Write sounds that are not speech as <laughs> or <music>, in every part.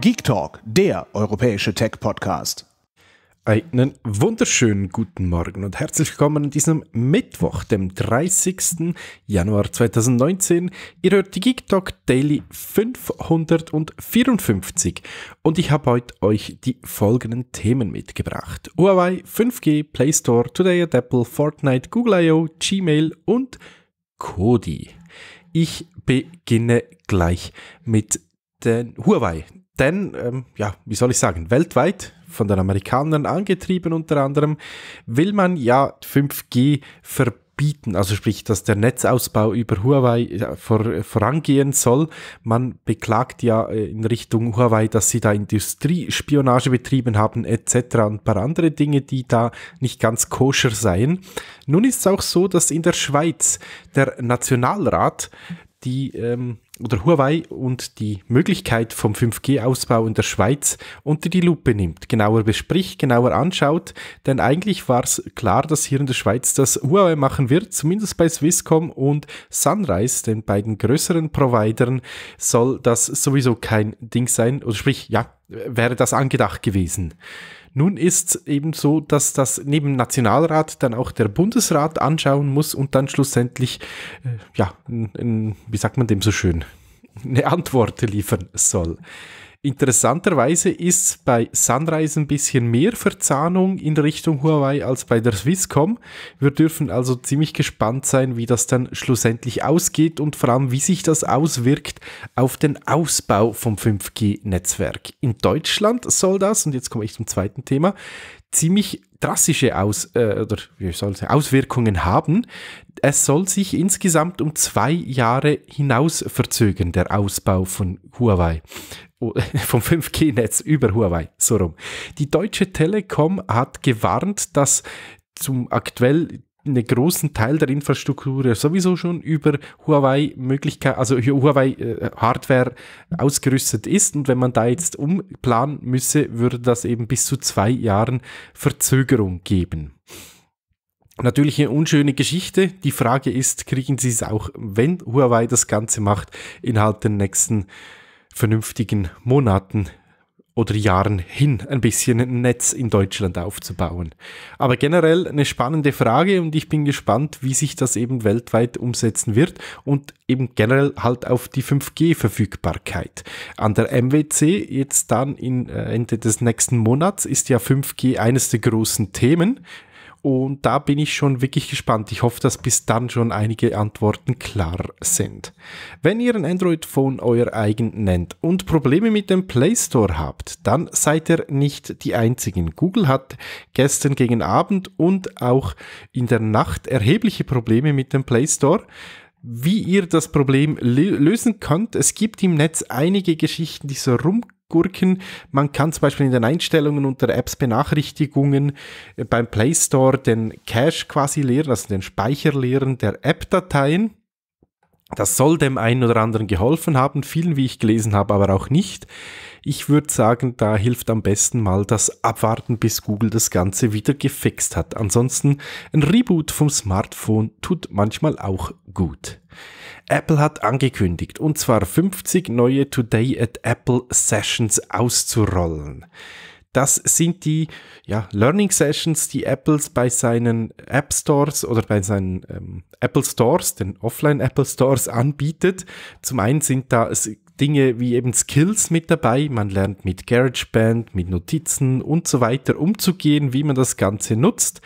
Geek Talk, der europäische Tech-Podcast. Einen wunderschönen guten Morgen und herzlich willkommen an diesem Mittwoch, dem 30. Januar 2019. Ihr hört die Geek Talk Daily 554 und ich habe heute euch die folgenden Themen mitgebracht. Huawei, 5G, Play Store, Today at Apple, Fortnite, Google I.O., Gmail und Kodi. Ich beginne gleich mit den Huawei, denn, ähm, ja, wie soll ich sagen, weltweit von den Amerikanern angetrieben unter anderem, will man ja 5G verbieten. Also sprich, dass der Netzausbau über Huawei äh, vor, äh, vorangehen soll. Man beklagt ja äh, in Richtung Huawei, dass sie da Industriespionage betrieben haben etc. und ein paar andere Dinge, die da nicht ganz koscher seien. Nun ist es auch so, dass in der Schweiz der Nationalrat die ähm, oder Huawei und die Möglichkeit vom 5G-Ausbau in der Schweiz unter die Lupe nimmt, genauer bespricht, genauer anschaut, denn eigentlich war es klar, dass hier in der Schweiz das Huawei machen wird, zumindest bei Swisscom und Sunrise, den beiden größeren Providern, soll das sowieso kein Ding sein, oder sprich, ja, wäre das angedacht gewesen. Nun ist eben so, dass das neben Nationalrat dann auch der Bundesrat anschauen muss und dann schlussendlich, äh, ja, in, in, wie sagt man dem so schön, eine Antwort liefern soll. Interessanterweise ist bei Sunrise ein bisschen mehr Verzahnung in Richtung Huawei als bei der Swisscom. Wir dürfen also ziemlich gespannt sein, wie das dann schlussendlich ausgeht und vor allem, wie sich das auswirkt auf den Ausbau vom 5G-Netzwerk. In Deutschland soll das, und jetzt komme ich zum zweiten Thema, ziemlich drastische Aus, äh, oder wie soll Auswirkungen haben. Es soll sich insgesamt um zwei Jahre hinaus verzögern, der Ausbau von Huawei. <laughs> vom 5G-Netz über Huawei, so rum. Die Deutsche Telekom hat gewarnt, dass zum aktuell einen großen Teil der Infrastruktur sowieso schon über Huawei Möglichkeit, also Huawei äh, Hardware ausgerüstet ist und wenn man da jetzt umplanen müsse, würde das eben bis zu zwei Jahren Verzögerung geben. Natürlich eine unschöne Geschichte. Die Frage ist, kriegen Sie es auch, wenn Huawei das Ganze macht, innerhalb der nächsten vernünftigen Monaten oder Jahren hin ein bisschen ein Netz in Deutschland aufzubauen. Aber generell eine spannende Frage und ich bin gespannt, wie sich das eben weltweit umsetzen wird und eben generell halt auf die 5G-Verfügbarkeit. An der MWC jetzt dann in äh, Ende des nächsten Monats ist ja 5G eines der großen Themen. Und da bin ich schon wirklich gespannt. Ich hoffe, dass bis dann schon einige Antworten klar sind. Wenn ihr ein Android-Phone euer eigen nennt und Probleme mit dem Play Store habt, dann seid ihr nicht die Einzigen. Google hat gestern gegen Abend und auch in der Nacht erhebliche Probleme mit dem Play Store wie ihr das Problem lösen könnt. Es gibt im Netz einige Geschichten, die so rum Gurken. Man kann zum Beispiel in den Einstellungen unter Apps Benachrichtigungen äh, beim Play Store den Cache quasi leeren, also den Speicher leeren der App-Dateien. Das soll dem einen oder anderen geholfen haben, vielen, wie ich gelesen habe, aber auch nicht. Ich würde sagen, da hilft am besten mal das Abwarten, bis Google das Ganze wieder gefixt hat. Ansonsten ein Reboot vom Smartphone tut manchmal auch gut. Apple hat angekündigt, und zwar 50 neue Today at Apple Sessions auszurollen. Das sind die ja, Learning Sessions, die Apple bei seinen App Stores oder bei seinen ähm, Apple Stores, den Offline Apple Stores anbietet. Zum einen sind da Dinge wie eben Skills mit dabei. Man lernt mit GarageBand, mit Notizen und so weiter umzugehen, wie man das Ganze nutzt.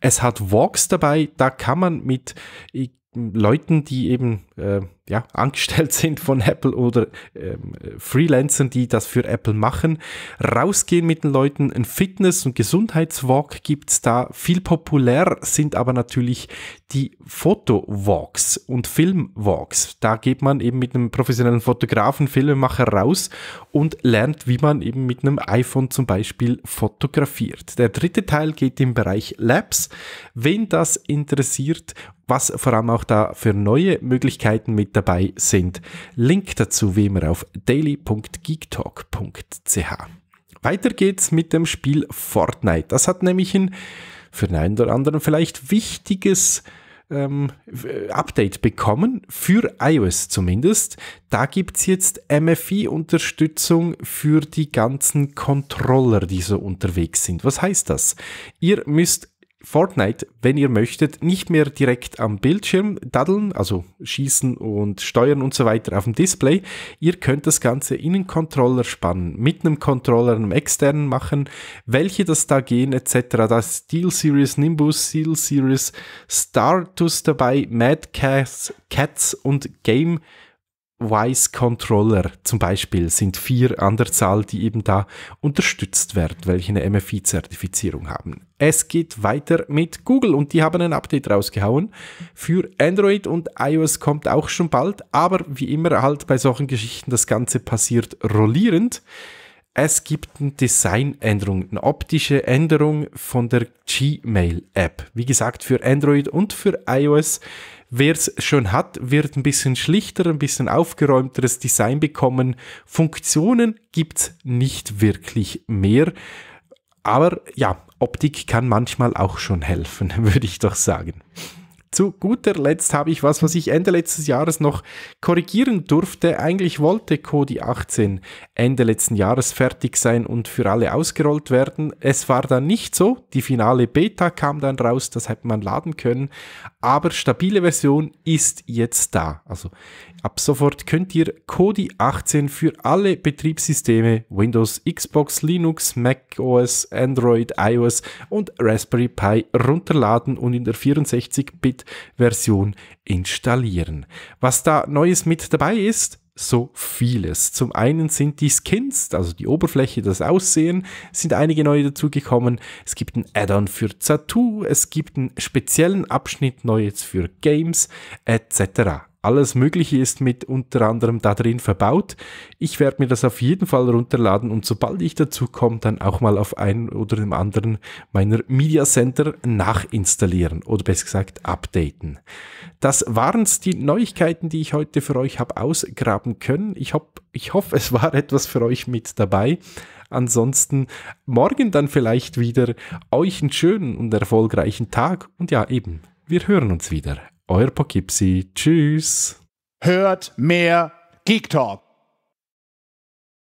Es hat Walks dabei, da kann man mit äh, Leuten, die eben äh, ja, angestellt <laughs> sind von Apple oder ähm, Freelancern, die das für Apple machen, rausgehen mit den Leuten, ein Fitness- und Gesundheitswalk gibt es da. Viel populär sind aber natürlich die Fotowalks und Filmwalks. Da geht man eben mit einem professionellen Fotografen, Filmemacher raus und lernt, wie man eben mit einem iPhone zum Beispiel fotografiert. Der dritte Teil geht im Bereich Labs. Wen das interessiert was vor allem auch da für neue Möglichkeiten mit dabei sind. Link dazu wie immer auf daily.geektalk.ch. Weiter geht's mit dem Spiel Fortnite. Das hat nämlich ein für den einen oder anderen vielleicht wichtiges ähm, Update bekommen, für iOS zumindest. Da gibt es jetzt MFI-Unterstützung für die ganzen Controller, die so unterwegs sind. Was heißt das? Ihr müsst Fortnite, wenn ihr möchtet, nicht mehr direkt am Bildschirm daddeln, also schießen und steuern und so weiter auf dem Display. Ihr könnt das Ganze in einen Controller spannen, mit einem Controller, einem externen machen, welche das da gehen etc. Da ist Steel Series, Nimbus, Steel Series, Startus dabei, Mad Cats, Cats und Game Wise Controller zum Beispiel sind vier an der Zahl, die eben da unterstützt werden, welche eine MFI-Zertifizierung haben. Es geht weiter mit Google und die haben ein Update rausgehauen. Für Android und iOS kommt auch schon bald, aber wie immer halt bei solchen Geschichten, das Ganze passiert rollierend. Es gibt eine Designänderung, eine optische Änderung von der Gmail-App. Wie gesagt, für Android und für iOS Wer es schon hat, wird ein bisschen schlichter, ein bisschen aufgeräumteres Design bekommen. Funktionen gibt es nicht wirklich mehr. Aber ja, Optik kann manchmal auch schon helfen, <laughs> würde ich doch sagen zu guter Letzt habe ich was, was ich Ende letzten Jahres noch korrigieren durfte. Eigentlich wollte Kodi 18 Ende letzten Jahres fertig sein und für alle ausgerollt werden. Es war dann nicht so. Die finale Beta kam dann raus, das hätte man laden können. Aber stabile Version ist jetzt da. Also Ab sofort könnt ihr Kodi 18 für alle Betriebssysteme Windows, Xbox, Linux, Mac OS, Android, iOS und Raspberry Pi runterladen und in der 64-Bit-Version installieren. Was da Neues mit dabei ist, so vieles. Zum einen sind die Skins, also die Oberfläche, das Aussehen, sind einige neue dazugekommen. Es gibt ein Add-on für Tattoo, es gibt einen speziellen Abschnitt Neues für Games etc. Alles Mögliche ist mit unter anderem da drin verbaut. Ich werde mir das auf jeden Fall runterladen und sobald ich dazu komme, dann auch mal auf einen oder dem anderen meiner Media Center nachinstallieren oder besser gesagt updaten. Das waren's die Neuigkeiten, die ich heute für euch habe ausgraben können. Ich, hab, ich hoffe, es war etwas für euch mit dabei. Ansonsten morgen dann vielleicht wieder euch einen schönen und erfolgreichen Tag und ja eben, wir hören uns wieder. Euer Pokipsi. Tschüss. Hört mehr Geek Talk.